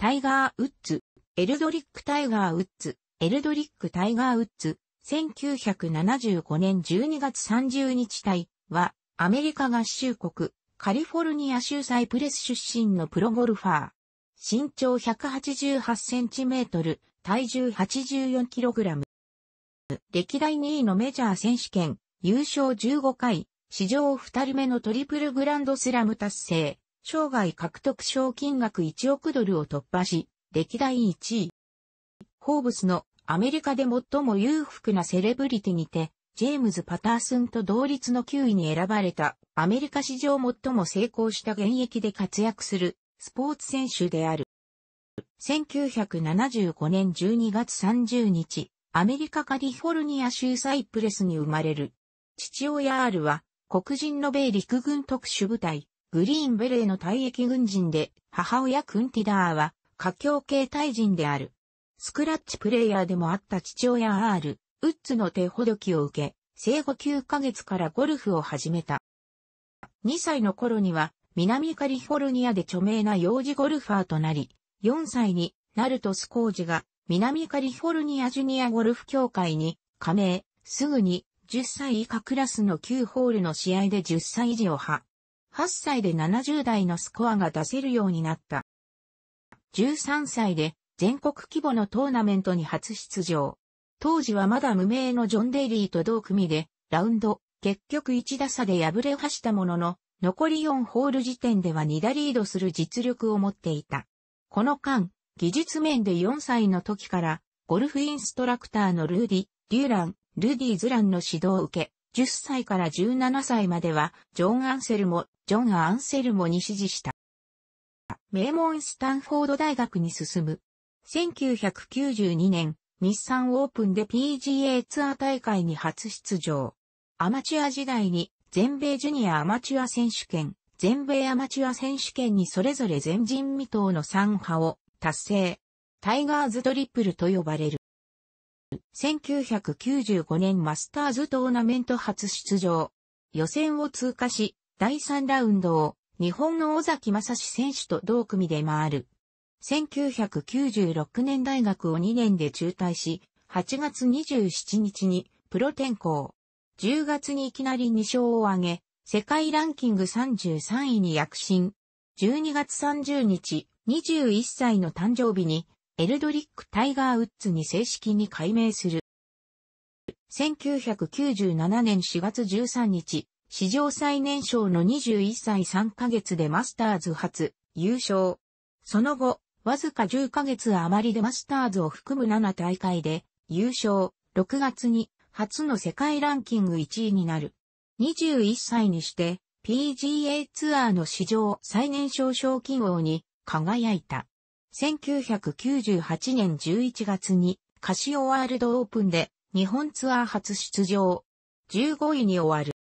タイガー・ウッズ、エルドリック・タイガー・ウッズ、エルドリック・タイガー・ウッズ、1975年12月30日隊は、アメリカ合衆国、カリフォルニア州サイプレス出身のプロゴルファー。身長188センチメートル、体重84キログラム。歴代2位のメジャー選手権、優勝15回、史上2人目のトリプルグランドスラム達成。生涯獲得賞金額1億ドルを突破し、歴代1位。ホーブスのアメリカで最も裕福なセレブリティにて、ジェームズ・パタースンと同率の9位に選ばれた、アメリカ史上最も成功した現役で活躍する、スポーツ選手である。1975年12月30日、アメリカカリフォルニア州サイプレスに生まれる。父親 R は、黒人の米陸軍特殊部隊、グリーンベレーの退役軍人で、母親クンティダーは、華境系タイ人である。スクラッチプレイヤーでもあった父親 R、ウッズの手ほどきを受け、生後9ヶ月からゴルフを始めた。2歳の頃には、南カリフォルニアで著名な幼児ゴルファーとなり、4歳になるとスコージが南カリフォルニアジュニアゴルフ協会に加盟、すぐに10歳以下クラスの9ホールの試合で10歳児を派。8歳で70代のスコアが出せるようになった。13歳で全国規模のトーナメントに初出場。当時はまだ無名のジョン・デイリーと同組で、ラウンド、結局1打差で敗れはしたものの、残り4ホール時点では2打リードする実力を持っていた。この間、技術面で4歳の時から、ゴルフインストラクターのルーディ、デューラン、ルーディ・ズランの指導を受け、10歳から17歳までは、ジョン・アンセルモ、ジョン・アンセルモに支持した。名門スタンフォード大学に進む。1992年、日産オープンで PGA ツアー大会に初出場。アマチュア時代に全米ジュニアアマチュア選手権、全米アマチュア選手権にそれぞれ前人未到の3波を達成。タイガーズトリプルと呼ばれる。1995年マスターズトーナメント初出場。予選を通過し、第3ラウンドを日本の尾崎正史選手と同組で回る。1996年大学を2年で中退し、8月27日にプロ転向。10月にいきなり2勝を挙げ、世界ランキング33位に躍進。12月30日、21歳の誕生日にエルドリック・タイガー・ウッズに正式に改名する。1997年4月13日、史上最年少の21歳3ヶ月でマスターズ初優勝。その後、わずか10ヶ月余りでマスターズを含む7大会で優勝。6月に初の世界ランキング1位になる。21歳にして PGA ツアーの史上最年少賞金王に輝いた。1998年11月にカシオワールドオープンで日本ツアー初出場。15位に終わる。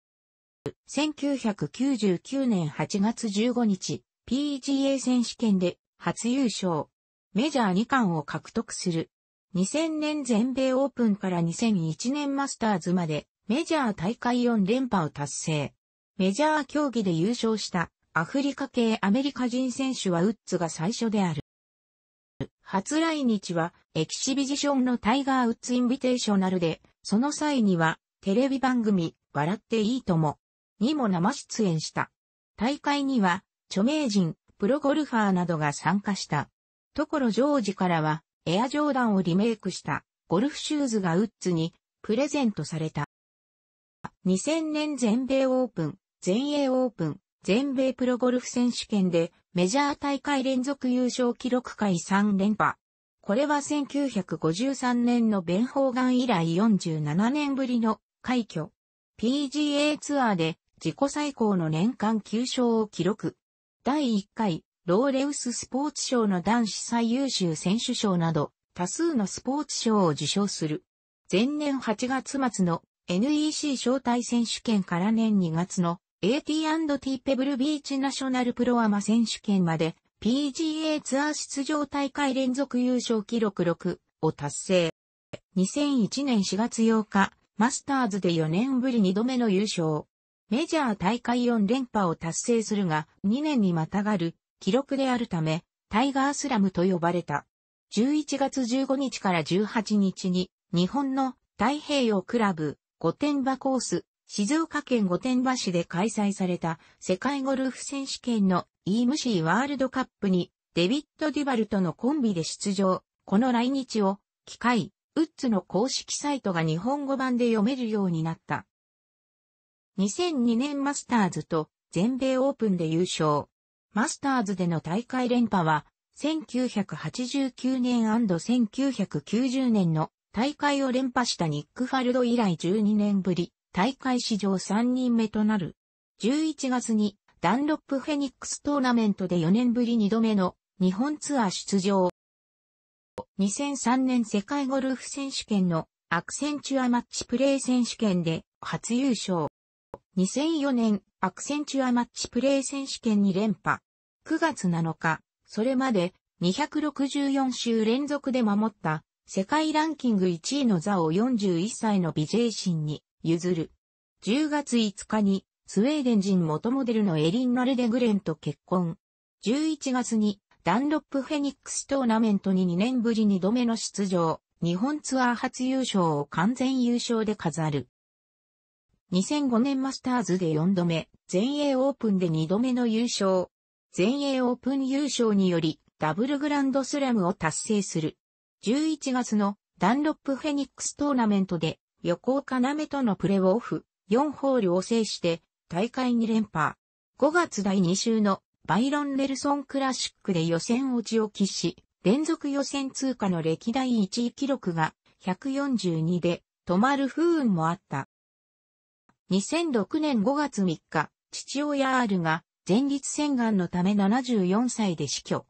1999年8月15日、PGA 選手権で初優勝。メジャー2冠を獲得する。2000年全米オープンから2001年マスターズまでメジャー大会4連覇を達成。メジャー競技で優勝したアフリカ系アメリカ人選手はウッズが最初である。初来日はエキシビジションのタイガー・ウッズ・インビテーショナルで、その際にはテレビ番組笑っていいともにも生出演した。大会には著名人、プロゴルファーなどが参加した。ところジョージからはエアジョーダンをリメイクしたゴルフシューズがウッズにプレゼントされた。2000年全米オープン、全英オープン、全米プロゴルフ選手権でメジャー大会連続優勝記録会3連覇。これは1953年のベンホーガン以来47年ぶりの快挙。PGA ツアーで自己最高の年間9勝を記録。第1回ローレウススポーツ賞の男子最優秀選手賞など多数のスポーツ賞を受賞する。前年8月末の NEC 招待選手権から年2月の AT&T ペブルビーチナショナルプロアマ選手権まで PGA ツアー出場大会連続優勝記録6を達成。2001年4月8日、マスターズで4年ぶり2度目の優勝。メジャー大会4連覇を達成するが、2年にまたがる記録であるため、タイガースラムと呼ばれた。11月15日から18日に、日本の太平洋クラブ、御殿場コース、静岡県御殿場市で開催された世界ゴルフ選手権の EMC ワールドカップにデビッド・デュバルとのコンビで出場。この来日を機械、ウッズの公式サイトが日本語版で読めるようになった。2002年マスターズと全米オープンで優勝。マスターズでの大会連覇は1989年 &1990 年の大会を連覇したニックファルド以来12年ぶり。大会史上3人目となる。11月にダンロップフェニックストーナメントで4年ぶり2度目の日本ツアー出場。2003年世界ゴルフ選手権のアクセンチュアマッチプレイ選手権で初優勝。2004年アクセンチュアマッチプレイ選手権に連覇。9月7日、それまで264週連続で守った世界ランキング1位の座を41歳のビジェイシンに譲る。10月5日に、スウェーデン人元モデルのエリン・ナルデグレンと結婚。11月に、ダンロップフェニックストーナメントに2年ぶり2度目の出場、日本ツアー初優勝を完全優勝で飾る。2005年マスターズで4度目、全英オープンで2度目の優勝。全英オープン優勝により、ダブルグランドスラムを達成する。11月のダンロップフェニックストーナメントで横なめとのプレーオフ、4ホールを制して、大会2連覇。5月第2週のバイロン・ネルソンクラシックで予選落ちを喫し、連続予選通過の歴代1位記録が142で止まる不運もあった。2006年5月3日、父親 R が前立腺がんのため74歳で死去。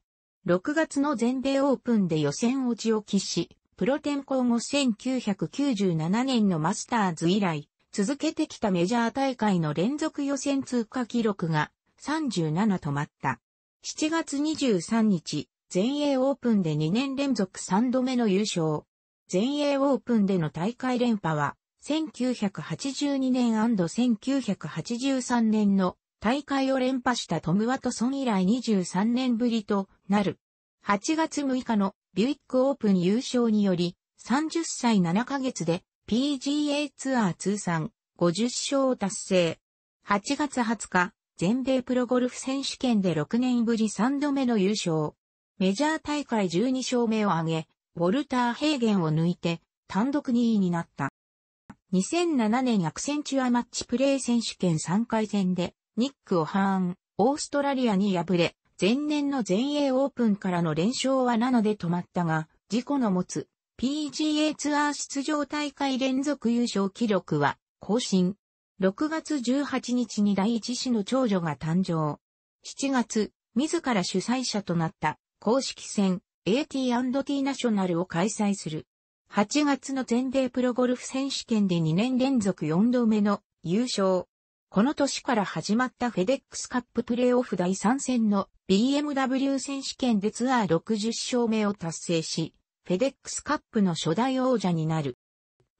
6月の全米オープンで予選落ちを喫し、プロ転向後1997年のマスターズ以来、続けてきたメジャー大会の連続予選通過記録が37止まった。7月23日、全英オープンで2年連続3度目の優勝。全英オープンでの大会連覇は、1982年 &1983 年の大会を連覇したトム・ワトソン以来23年ぶりとなる。8月6日のビュイックオープン優勝により、30歳7ヶ月で PGA ツアー通算50勝を達成。8月20日、全米プロゴルフ選手権で6年ぶり3度目の優勝。メジャー大会12勝目を挙げ、ウォルター・ヘーゲンを抜いて単独2位になった。2007年アクセンチュアマッチプレー選手権3回戦で、ニック・オハーン、オーストラリアに敗れ、前年の全英オープンからの連勝は7で止まったが、自己の持つ PGA ツアー出場大会連続優勝記録は更新。6月18日に第一子の長女が誕生。7月、自ら主催者となった公式戦 AT&T ナショナルを開催する。8月の全米プロゴルフ選手権で2年連続4度目の優勝。この年から始まったフェデックスカッププレーオフ第3戦の BMW 選手権でツアー60勝目を達成し、フェデックスカップの初代王者になる。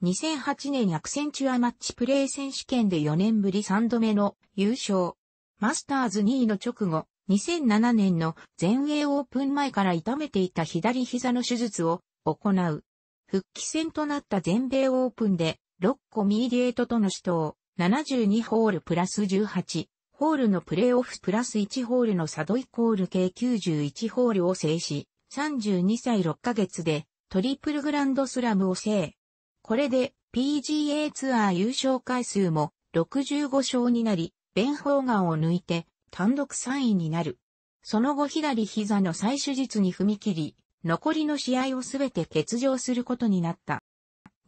2008年アクセンチュアマッチプレー選手権で4年ぶり3度目の優勝。マスターズ2位の直後、2007年の全英オープン前から痛めていた左膝の手術を行う。復帰戦となった全米オープンで、6個ミーディエートとの死闘。72ホールプラス18、ホールのプレーオフプラス1ホールのサドイコール計91ホールを制し、32歳6ヶ月でトリプルグランドスラムを制。これで PGA ツアー優勝回数も65勝になり、ベン・ホーガンを抜いて単独3位になる。その後左膝の再手術に踏み切り、残りの試合をすべて欠場することになった。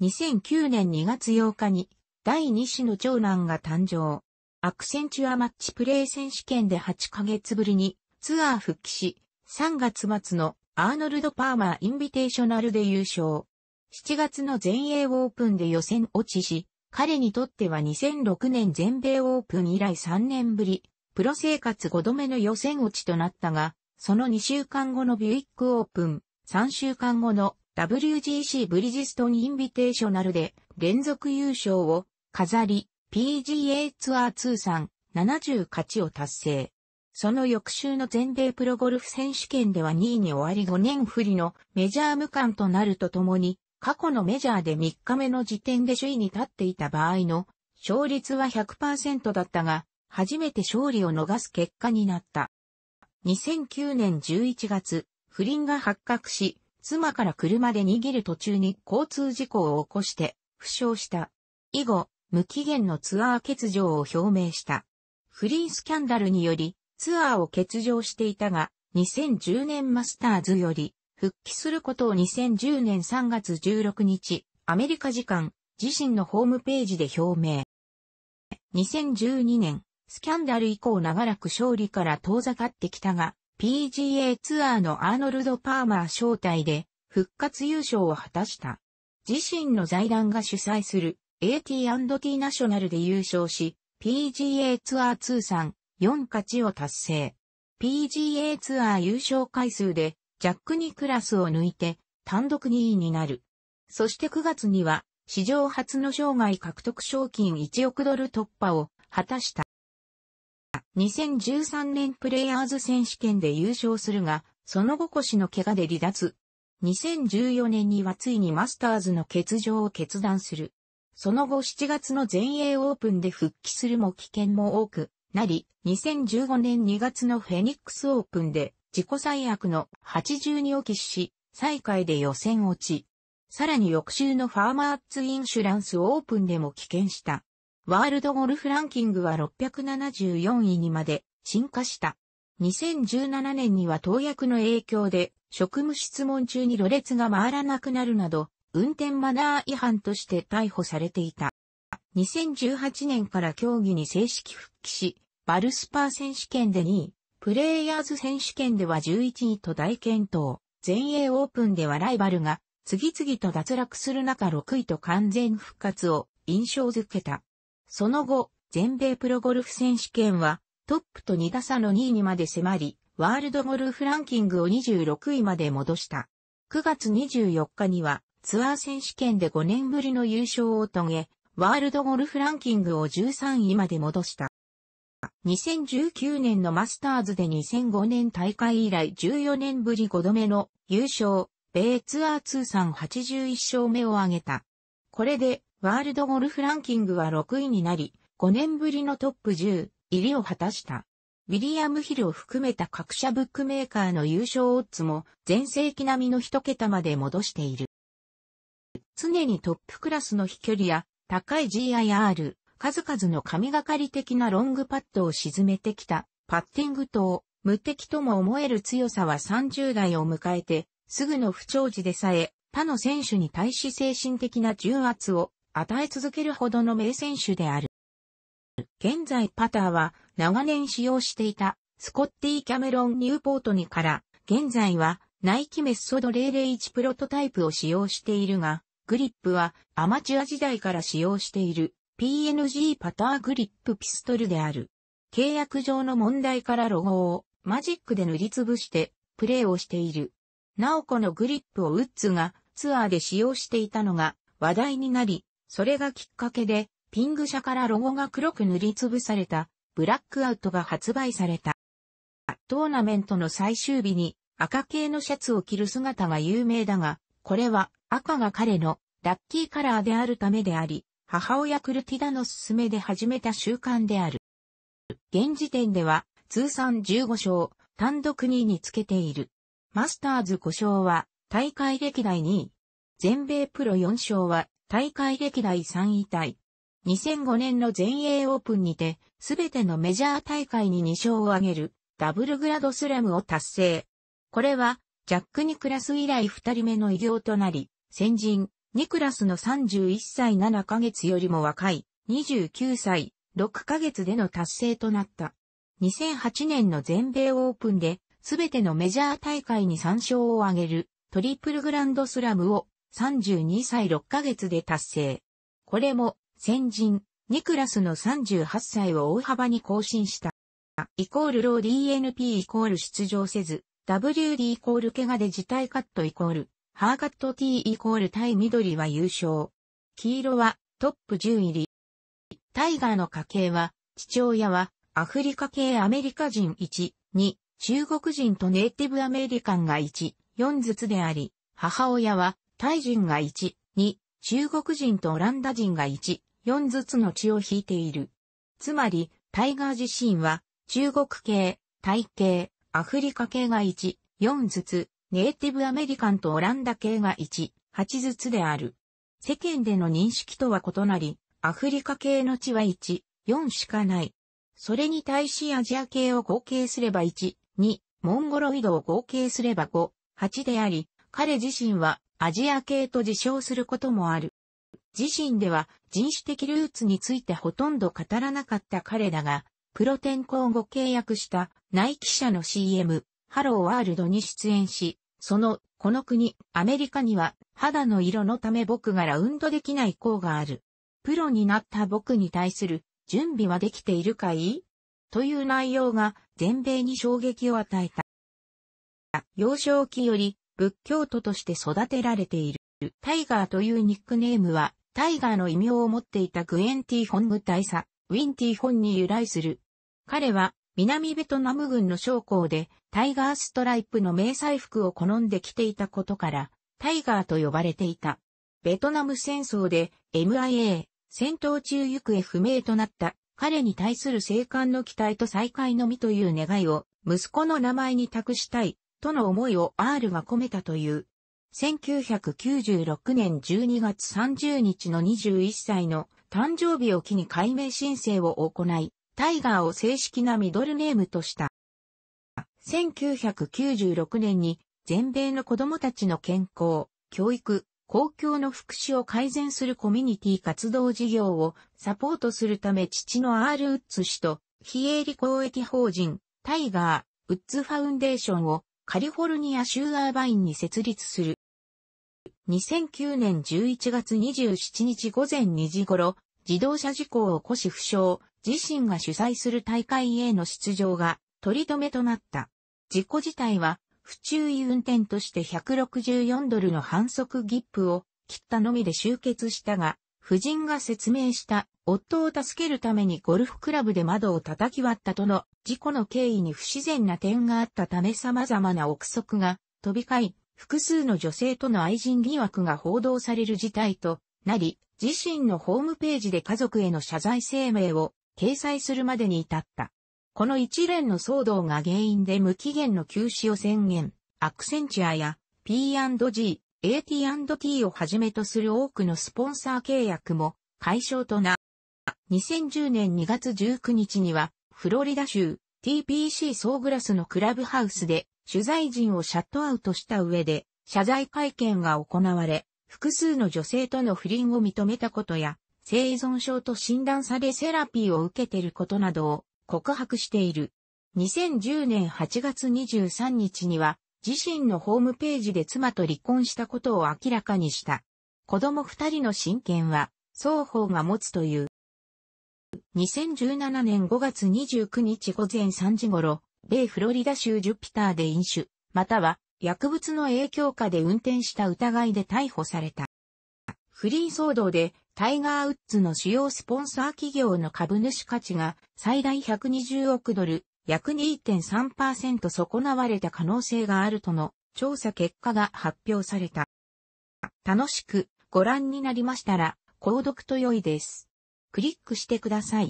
2009年2月8日に第2子の長男が誕生。アクセンチュアマッチプレー選手権で8ヶ月ぶりにツアー復帰し、3月末のアーノルド・パーマーインビテーショナルで優勝。7月の全英オープンで予選落ちし、彼にとっては2006年全米オープン以来3年ぶり、プロ生活5度目の予選落ちとなったが、その2週間後のビュイックオープン、3週間後の WGC ブリヂストンインビテーショナルで連続優勝を飾り、PGA ツアー通算70勝ちを達成。その翌週の全米プロゴルフ選手権では2位に終わり5年不利のメジャー無冠となるとともに、過去のメジャーで3日目の時点で首位に立っていた場合の勝率は100%だったが、初めて勝利を逃す結果になった。2009年11月、不倫が発覚し、妻から車で逃げる途中に交通事故を起こして、負傷した。以後、無期限のツアー欠場を表明した。不倫スキャンダルにより、ツアーを欠場していたが、2010年マスターズより、復帰することを2010年3月16日、アメリカ時間、自身のホームページで表明。2012年、スキャンダル以降長らく勝利から遠ざかってきたが、PGA ツアーのアーノルド・パーマー招待で、復活優勝を果たした。自身の財団が主催する AT&T ナショナルで優勝し、PGA ツアー通算4勝ちを達成。PGA ツアー優勝回数でジャック・ニクラスを抜いて単独2位になる。そして9月には史上初の生涯獲得賞金1億ドル突破を果たした。2013年プレイヤーズ選手権で優勝するが、その後腰の怪我で離脱。2014年にはついにマスターズの欠場を決断する。その後7月の全英オープンで復帰するも危険も多くなり、2015年2月のフェニックスオープンで自己最悪の82を喫し、最下位で予選落ち。さらに翌週のファーマーツインシュランスオープンでも棄権した。ワールドゴルフランキングは674位にまで進化した。2017年には投薬の影響で職務質問中にろ列が回らなくなるなど運転マナー違反として逮捕されていた。2018年から競技に正式復帰し、バルスパー選手権で2位、プレイヤーズ選手権では11位と大健闘、全英オープンではライバルが次々と脱落する中6位と完全復活を印象づけた。その後、全米プロゴルフ選手権はトップと2打差の2位にまで迫り、ワールドゴルフランキングを26位まで戻した。9月24日にはツアー選手権で5年ぶりの優勝を遂げ、ワールドゴルフランキングを13位まで戻した。2019年のマスターズで2005年大会以来14年ぶり5度目の優勝、米ツアー通算81勝目を挙げた。これでワールドゴルフランキングは6位になり、5年ぶりのトップ10入りを果たした。ウィリアム・ヒルを含めた各社ブックメーカーの優勝オッズも全盛期並みの一桁まで戻している。常にトップクラスの飛距離や高い GIR、数々の神がかり的なロングパットを沈めてきたパッティング等、無敵とも思える強さは30代を迎えて、すぐの不調時でさえ、他の選手に対し精神的な重圧を与え続けるほどの名選手である。現在パターは長年使用していたスコッティ・キャメロン・ニューポートにから、現在はナイキメッソド001プロトタイプを使用しているが、グリップはアマチュア時代から使用している PNG パターグリップピストルである。契約上の問題からロゴをマジックで塗りつぶしてプレイをしている。なおこのグリップをウッズがツアーで使用していたのが話題になり、それがきっかけでピング社からロゴが黒く塗りつぶされたブラックアウトが発売された。トーナメントの最終日に赤系のシャツを着る姿が有名だが、これは赤が彼のラッキーカラーであるためであり、母親クルティダの勧めで始めた習慣である。現時点では通算15勝、単独2位につけている。マスターズ5勝は大会歴代2位。全米プロ4勝は大会歴代3位タイ。2005年の全英オープンにて、すべてのメジャー大会に2勝を挙げる、ダブルグラドスラムを達成。これは、ジャック・ニクラス以来二人目の偉業となり、先人、ニクラスの31歳7ヶ月よりも若い、29歳、6ヶ月での達成となった。2008年の全米オープンで、すべてのメジャー大会に参照を挙げる、トリプルグランドスラムを32歳6ヶ月で達成。これも、先人、ニクラスの38歳を大幅に更新した。イコールロー DNP イコール出場せず、WD イコール怪我で自体カットイコール、ハーカット T イコール対緑は優勝。黄色はトップ10入り。タイガーの家系は、父親はアフリカ系アメリカ人1、2、中国人とネイティブアメリカンが1、4ずつであり、母親はタイ人が1、2、中国人とオランダ人が1、4ずつの血を引いている。つまり、タイガー自身は中国系、タイ系、アフリカ系が1、4ずつ、ネイティブアメリカンとオランダ系が1、8ずつである。世間での認識とは異なり、アフリカ系の地は1、4しかない。それに対しアジア系を合計すれば1、2、モンゴロイドを合計すれば5、8であり、彼自身はアジア系と自称することもある。自身では人種的ルーツについてほとんど語らなかった彼だが、プロ転向後契約したナイキ社の CM、ハローワールドに出演し、その、この国、アメリカには、肌の色のため僕がラウンドできない項がある。プロになった僕に対する、準備はできているかいという内容が、全米に衝撃を与えた。幼少期より、仏教徒として育てられている。タイガーというニックネームは、タイガーの異名を持っていたグエンティ・ホング大佐。ウィンティ本に由来する。彼は南ベトナム軍の将校でタイガーストライプの迷彩服を好んで着ていたことからタイガーと呼ばれていた。ベトナム戦争で MIA 戦闘中行方不明となった彼に対する生還の期待と再会のみという願いを息子の名前に託したいとの思いを R が込めたという。1996年12月30日の21歳の誕生日を機に改名申請を行い、タイガーを正式なミドルネームとした。1996年に全米の子供たちの健康、教育、公共の福祉を改善するコミュニティ活動事業をサポートするため父のアール・ウッズ氏と非営利公益法人タイガー・ウッズファウンデーションをカリフォルニア州アーバインに設立する。2009年11月27日午前2時頃、自動車事故を起こし負傷、自身が主催する大会への出場が取り留めとなった。事故自体は、不注意運転として164ドルの反則ギップを切ったのみで終結したが、夫人が説明した夫を助けるためにゴルフクラブで窓を叩き割ったとの事故の経緯に不自然な点があったため様々な憶測が飛び交い、複数の女性との愛人疑惑が報道される事態となり、自身のホームページで家族への謝罪声明を掲載するまでに至った。この一連の騒動が原因で無期限の休止を宣言、アクセンチュアや P&G、AT&T をはじめとする多くのスポンサー契約も解消とな。2010年2月19日には、フロリダ州 TPC ソーグラスのクラブハウスで取材陣をシャットアウトした上で、謝罪会見が行われ、複数の女性との不倫を認めたことや、性依存症と診断されセラピーを受けていることなどを告白している。2010年8月23日には、自身のホームページで妻と離婚したことを明らかにした。子供二人の親権は、双方が持つという。2017年5月29日午前3時頃、米フロリダ州ジュピターで飲酒、または薬物の影響下で運転した疑いで逮捕された。不倫騒動でタイガー・ウッズの主要スポンサー企業の株主価値が最大120億ドル、約2.3%損なわれた可能性があるとの調査結果が発表された。楽しくご覧になりましたら、購読と良いです。クリックしてください。